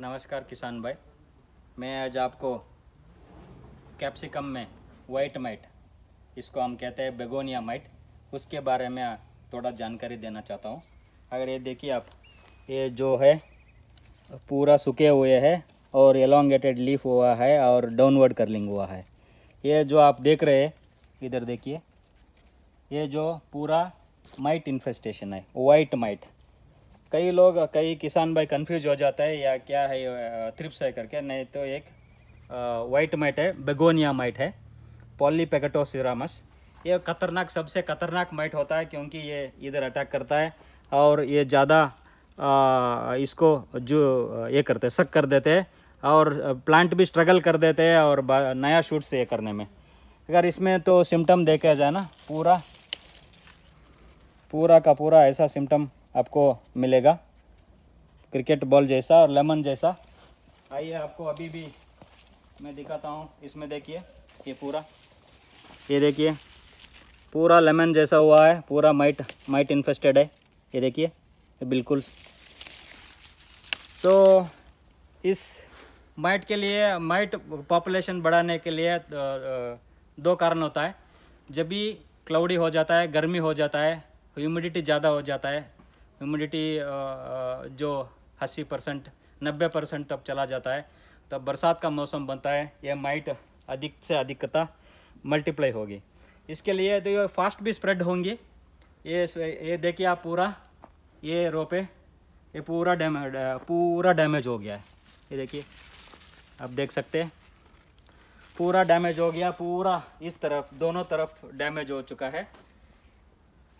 नमस्कार किसान भाई मैं आज आपको कैप्सिकम में वाइट माइट इसको हम कहते हैं बेगोनिया माइट उसके बारे में थोड़ा जानकारी देना चाहता हूँ अगर ये देखिए आप ये जो है पूरा सूखे हुए है और एलोंगेटेड लीफ हुआ है और डाउनवर्ड कर्लिंग हुआ है ये जो आप देख रहे हैं इधर देखिए ये जो पूरा माइट इन्फेस्टेशन है वाइट माइट कई लोग कई किसान भाई कंफ्यूज हो जाता है या क्या है थ्रिप्स है करके नहीं तो एक वाइट माइट है बेगोनिया माइट है पॉली सिरामस ये खतरनाक सबसे खतरनाक माइट होता है क्योंकि ये इधर अटैक करता है और ये ज़्यादा इसको जो ये करते शक कर देते हैं और प्लांट भी स्ट्रगल कर देते हैं और नया शूट से ये करने में अगर इसमें तो सिम्टम देखा जाए ना पूरा पूरा का पूरा ऐसा सिम्टम आपको मिलेगा क्रिकेट बॉल जैसा और लेमन जैसा आइए आपको अभी भी मैं दिखाता हूँ इसमें देखिए ये पूरा ये देखिए पूरा लेमन जैसा हुआ है पूरा माइट माइट इन्फेस्टेड है ये देखिए बिल्कुल तो इस माइट के लिए माइट पॉपुलेशन बढ़ाने के लिए दो कारण होता है जब भी क्लाउडी हो जाता है गर्मी हो जाता है ह्यूमिडिटी ज़्यादा हो जाता है ह्यूमिडिटी uh, uh, जो 80 परसेंट नब्बे परसेंट तब चला जाता है तब बरसात का मौसम बनता है यह माइट अधिक से अधिकता मल्टीप्लाई होगी इसके लिए तो ये फास्ट भी स्प्रेड होंगी ये ये देखिए आप पूरा ये रोपे ये पूरा डैमे uh, पूरा डैमेज हो गया है ये देखिए आप देख सकते हैं पूरा डैमेज हो गया पूरा इस तरफ दोनों तरफ डैमेज हो चुका है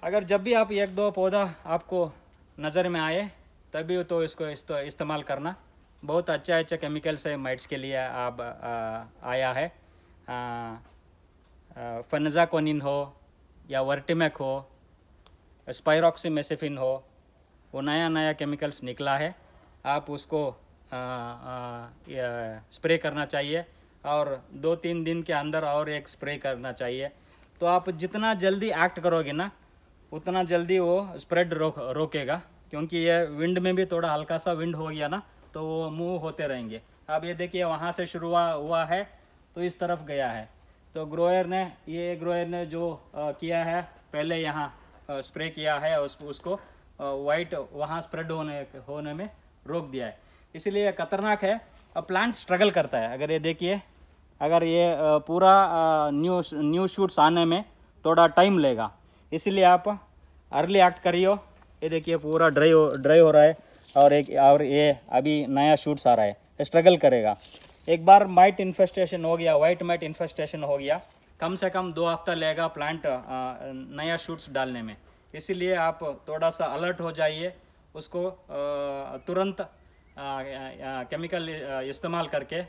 अगर जब भी आप एक दो पौधा आपको नज़र में आए तभी तो इसको इस तो इस्तेमाल करना बहुत अच्छा अच्छा केमिकल्स है माइट्स के लिए आप आया है फनजाकोनिन हो या वर्टिमेक हो स्पायरॉक्सीमेसिफिन हो वो नया नया केमिकल्स निकला है आप उसको स्प्रे करना चाहिए और दो तीन दिन के अंदर और एक स्प्रे करना चाहिए तो आप जितना जल्दी एक्ट करोगे ना उतना जल्दी वो स्प्रेड रोक रोकेगा क्योंकि ये विंड में भी थोड़ा हल्का सा विंड हो गया ना तो वो मूव होते रहेंगे अब ये देखिए वहाँ से शुरू हुआ है तो इस तरफ गया है तो ग्रोयर ने ये ग्रोयर ने जो आ, किया है पहले यहाँ स्प्रे किया है उस, उसको वाइट वहाँ स्प्रेड होने होने में रोक दिया है इसीलिए खतरनाक है अब प्लांट स्ट्रगल करता है अगर ये देखिए अगर ये पूरा न्यू न्यू शूट्स आने में थोड़ा टाइम लेगा इसलिए आप अर्ली एक्ट करियो ये देखिए पूरा ड्राई हो ड्राई हो रहा है और एक और ये अभी नया शूट्स आ रहा है स्ट्रगल करेगा एक बार माइट इन्फेस्टेशन हो गया वाइट माइट इन्फेस्टेशन हो गया कम से कम दो हफ्ता लेगा प्लांट नया शूट्स डालने में इसीलिए आप थोड़ा सा अलर्ट हो जाइए उसको तुरंत केमिकल इस्तेमाल करके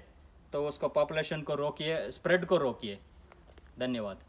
तो उसको पॉपुलेशन को रोकिए स्प्रेड को रोकिए धन्यवाद